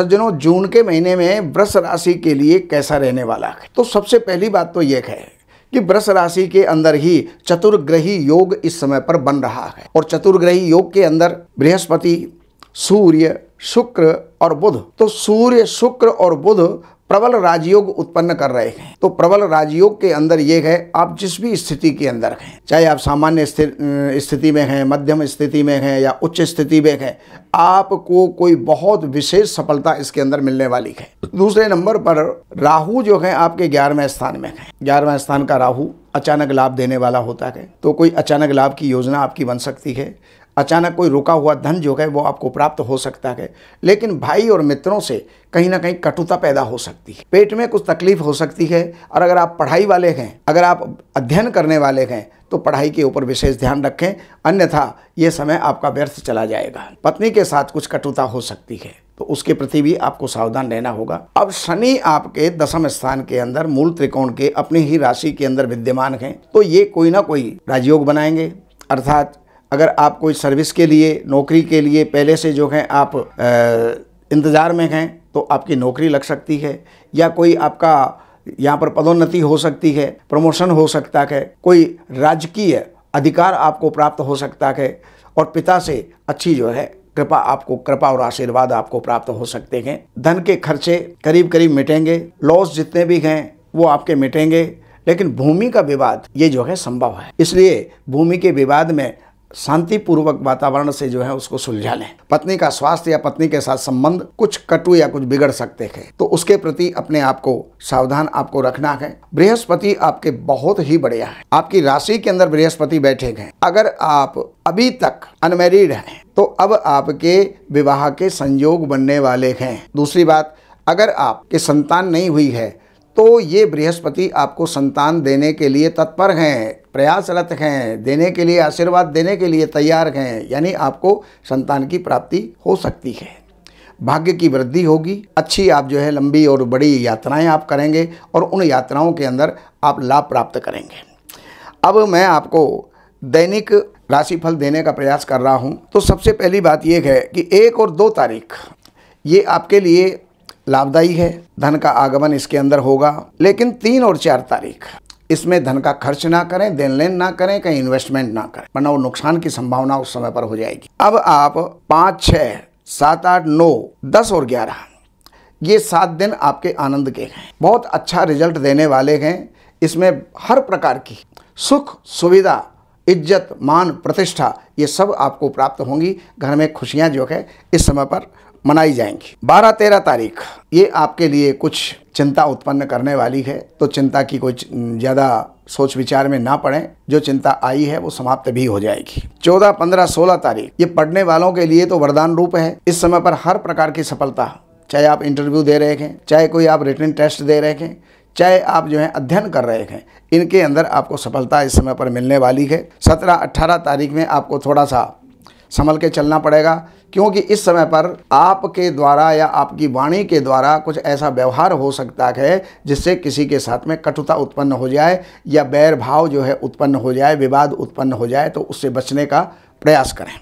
सज्जनों जून के महीने में वृष राशि के लिए कैसा रहने वाला है तो सबसे पहली बात तो यह है कि वृष राशि के अंदर ही चतुर्ग्रही योग इस समय पर बन रहा है और चतुर्ग्रही योग के अंदर बृहस्पति सूर्य शुक्र और बुध तो सूर्य शुक्र और बुध प्रबल राजयोग उत्पन्न कर रहे हैं तो प्रबल राजयोग के अंदर ये है आप जिस भी स्थिति के अंदर हैं चाहे आप सामान्य स्थिति में हैं मध्यम स्थिति में हैं या उच्च स्थिति में हैं आपको कोई बहुत विशेष सफलता इसके अंदर मिलने वाली है दूसरे नंबर पर राहु जो है आपके ग्यारहवें स्थान में है ग्यारहवें स्थान का राहु अचानक लाभ देने वाला होता है तो कोई अचानक लाभ की योजना आपकी बन सकती है अचानक कोई रुका हुआ धन जो है वो आपको प्राप्त हो सकता है लेकिन भाई और मित्रों से कहीं ना कहीं कटुता पैदा हो सकती है पेट में कुछ तकलीफ हो सकती है और अगर आप पढ़ाई वाले हैं अगर आप अध्ययन करने वाले हैं तो पढ़ाई के ऊपर विशेष ध्यान रखें अन्यथा ये समय आपका व्यर्थ चला जाएगा पत्नी के साथ कुछ कटुता हो सकती है तो उसके प्रति भी आपको सावधान रहना होगा अब शनि आपके दसम स्थान के अंदर मूल त्रिकोण के अपनी ही राशि के अंदर विद्यमान हैं तो ये कोई ना कोई राजयोग बनाएंगे अर्थात अगर आप कोई सर्विस के लिए नौकरी के लिए पहले से जो हैं आप इंतज़ार में हैं तो आपकी नौकरी लग सकती है या कोई आपका यहाँ पर पदोन्नति हो सकती है प्रमोशन हो सकता है कोई राजकीय अधिकार आपको प्राप्त हो सकता है और पिता से अच्छी जो है कृपा आपको कृपा और आशीर्वाद आपको प्राप्त हो सकते हैं धन के खर्चे करीब करीब मिटेंगे लॉस जितने भी हैं वो आपके मिटेंगे लेकिन भूमि का विवाद ये जो है संभव है इसलिए भूमि के विवाद में शांतिपूर्वक वातावरण से जो है उसको सुलझा लें पत्नी का स्वास्थ्य या पत्नी के साथ संबंध कुछ कटु या कुछ बिगड़ सकते हैं तो उसके प्रति अपने आप को सावधान आपको रखना है बृहस्पति आपके बहुत ही बढ़िया है आपकी राशि के अंदर बृहस्पति बैठे हैं अगर आप अभी तक अनमेरिड हैं तो अब आपके विवाह के संयोग बनने वाले हैं दूसरी बात अगर आपके संतान नहीं हुई है तो ये बृहस्पति आपको संतान देने के लिए तत्पर हैं प्रयासरत हैं देने के लिए आशीर्वाद देने के लिए तैयार हैं यानी आपको संतान की प्राप्ति हो सकती है भाग्य की वृद्धि होगी अच्छी आप जो है लंबी और बड़ी यात्राएं आप करेंगे और उन यात्राओं के अंदर आप लाभ प्राप्त करेंगे अब मैं आपको दैनिक राशिफल देने का प्रयास कर रहा हूं तो सबसे पहली बात यह है कि एक और दो तारीख ये आपके लिए लाभदायी है धन का आगमन इसके अंदर होगा लेकिन तीन और चार तारीख इसमें धन का खर्च ना करें देन लेन ना करें कहीं इन्वेस्टमेंट ना करें वरना वो नुकसान की संभावना उस समय पर हो जाएगी अब आप पाँच छः सात आठ नौ दस और ग्यारह ये सात दिन आपके आनंद के हैं बहुत अच्छा रिजल्ट देने वाले हैं इसमें हर प्रकार की सुख सुविधा इज्जत मान प्रतिष्ठा ये सब आपको प्राप्त होंगी घर में खुशियाँ जो है इस समय पर मनाई जाएंगी 12 तेरह तारीख ये आपके लिए कुछ चिंता उत्पन्न करने वाली है तो चिंता की कोई ज़्यादा सोच विचार में ना पड़े जो चिंता आई है वो समाप्त भी हो जाएगी 14, पंद्रह सोलह तारीख ये पढ़ने वालों के लिए तो वरदान रूप है इस समय पर हर प्रकार की सफलता चाहे आप इंटरव्यू दे रहे हैं चाहे कोई आप रिटर्न टेस्ट दे रहे हैं चाहे आप जो है अध्ययन कर रहे हैं इनके अंदर आपको सफलता इस समय पर मिलने वाली है सत्रह अट्ठारह तारीख में आपको थोड़ा सा संभल के चलना पड़ेगा क्योंकि इस समय पर आपके द्वारा या आपकी वाणी के द्वारा कुछ ऐसा व्यवहार हो सकता है जिससे किसी के साथ में कटुता उत्पन्न हो जाए या बैर भाव जो है उत्पन्न हो जाए विवाद उत्पन्न हो जाए तो उससे बचने का प्रयास करें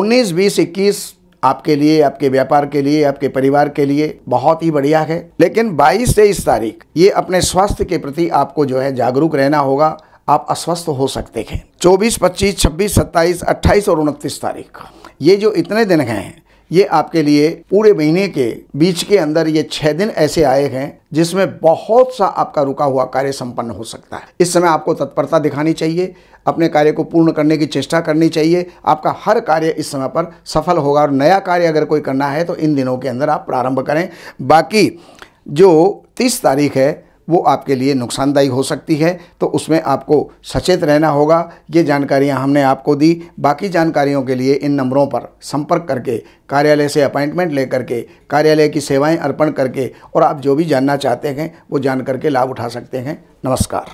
उन्नीस बीस इक्कीस आपके लिए आपके व्यापार के लिए आपके परिवार के लिए बहुत ही बढ़िया है लेकिन 22 तेईस तारीख ये अपने स्वास्थ्य के प्रति आपको जो है जागरूक रहना होगा आप अस्वस्थ हो सकते हैं 24, 25, 26, 27, 28 और उनतीस तारीख ये जो इतने दिन हैं ये आपके लिए पूरे महीने के बीच के अंदर ये छः दिन ऐसे आए हैं जिसमें बहुत सा आपका रुका हुआ कार्य संपन्न हो सकता है इस समय आपको तत्परता दिखानी चाहिए अपने कार्य को पूर्ण करने की चेष्टा करनी चाहिए आपका हर कार्य इस समय पर सफल होगा और नया कार्य अगर कोई करना है तो इन दिनों के अंदर आप प्रारंभ करें बाकी जो तीस तारीख है वो आपके लिए नुकसानदायी हो सकती है तो उसमें आपको सचेत रहना होगा ये जानकारियाँ हमने आपको दी बाकी जानकारियों के लिए इन नंबरों पर संपर्क करके कार्यालय से अपॉइंटमेंट ले करके कार्यालय की सेवाएं अर्पण करके और आप जो भी जानना चाहते हैं वो जान करके लाभ उठा सकते हैं नमस्कार